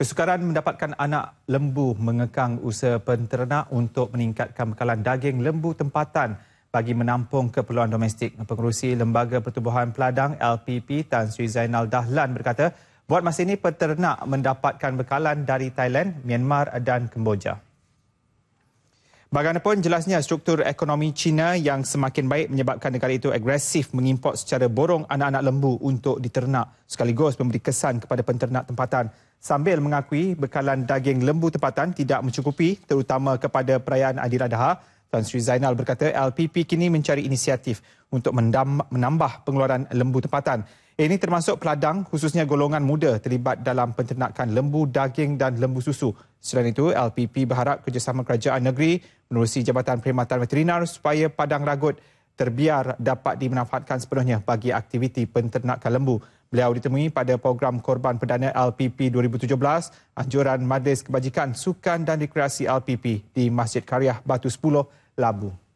Kesukaran mendapatkan anak lembu mengekang usaha penternak untuk meningkatkan bekalan daging lembu tempatan bagi menampung keperluan domestik. Pengurusi Lembaga Pertubuhan Peladang LPP Tan Sri Zainal Dahlan berkata, buat masa ini peternak mendapatkan bekalan dari Thailand, Myanmar dan Kemboja. Bagaimanapun jelasnya struktur ekonomi China yang semakin baik menyebabkan negara itu agresif mengimport secara borong anak-anak lembu untuk diternak sekaligus memberi kesan kepada penternak tempatan sambil mengakui bekalan daging lembu tempatan tidak mencukupi terutama kepada perayaan Adha, Tuan Sri Zainal berkata LPP kini mencari inisiatif untuk menambah pengeluaran lembu tempatan. Ini termasuk peladang khususnya golongan muda terlibat dalam penternakan lembu daging dan lembu susu. Selain itu, LPP berharap kerjasama kerajaan negeri menerusi Jabatan Perkhidmatan Veterinar supaya padang ragut terbiar dapat dimanfaatkan sepenuhnya bagi aktiviti penternakan lembu. Beliau ditemui pada program korban perdana LPP 2017, anjuran Majlis Kebajikan Sukan dan Rekreasi LPP di Masjid Karyah Batu 10, Labu.